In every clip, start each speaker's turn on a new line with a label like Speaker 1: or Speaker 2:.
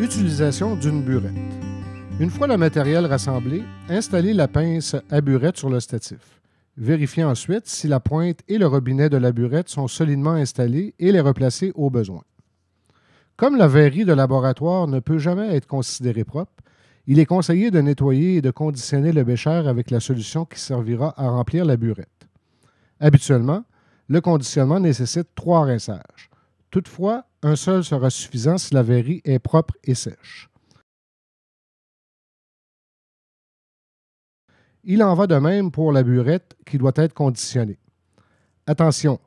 Speaker 1: Utilisation d'une burette. Une fois le matériel rassemblé, installez la pince à burette sur le statif. Vérifiez ensuite si la pointe et le robinet de la burette sont solidement installés et les replacer au besoin. Comme la verrerie de laboratoire ne peut jamais être considérée propre, il est conseillé de nettoyer et de conditionner le bécher avec la solution qui servira à remplir la burette. Habituellement, le conditionnement nécessite trois rinçages. Toutefois, un seul sera suffisant si la verrerie est propre et sèche. Il en va de même pour la burette qui doit être conditionnée. Attention,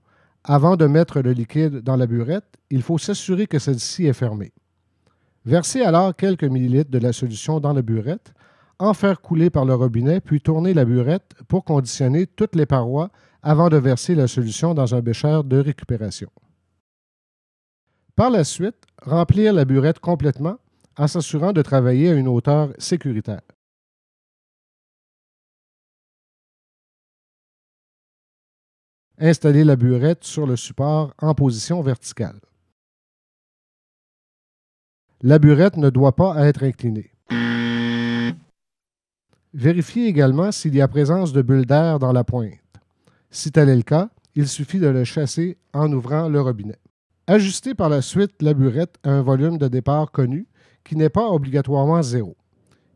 Speaker 1: avant de mettre le liquide dans la burette, il faut s'assurer que celle-ci est fermée. Versez alors quelques millilitres de la solution dans la burette, en faire couler par le robinet, puis tournez la burette pour conditionner toutes les parois avant de verser la solution dans un bécher de récupération. Par la suite, remplir la burette complètement en s'assurant de travailler à une hauteur sécuritaire. Installer la burette sur le support en position verticale. La burette ne doit pas être inclinée. Vérifiez également s'il y a présence de bulles d'air dans la pointe. Si tel est le cas, il suffit de le chasser en ouvrant le robinet. Ajustez par la suite la burette à un volume de départ connu qui n'est pas obligatoirement zéro.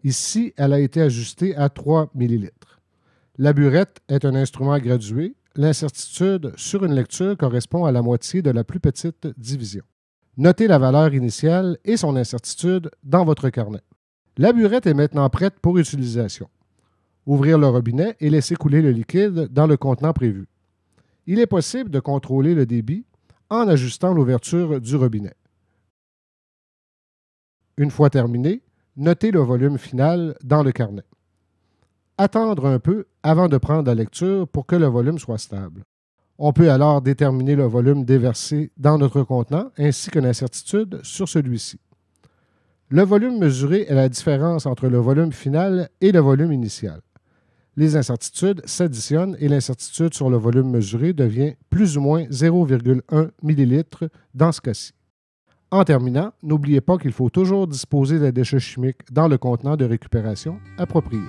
Speaker 1: Ici, elle a été ajustée à 3 ml. La burette est un instrument gradué. L'incertitude sur une lecture correspond à la moitié de la plus petite division. Notez la valeur initiale et son incertitude dans votre carnet. La burette est maintenant prête pour utilisation. Ouvrir le robinet et laisser couler le liquide dans le contenant prévu. Il est possible de contrôler le débit en ajustant l'ouverture du robinet. Une fois terminé, notez le volume final dans le carnet. Attendre un peu avant de prendre la lecture pour que le volume soit stable. On peut alors déterminer le volume déversé dans notre contenant ainsi que l'incertitude sur celui-ci. Le volume mesuré est la différence entre le volume final et le volume initial. Les incertitudes s'additionnent et l'incertitude sur le volume mesuré devient plus ou moins 0,1 ml dans ce cas-ci. En terminant, n'oubliez pas qu'il faut toujours disposer des déchets chimiques dans le contenant de récupération approprié.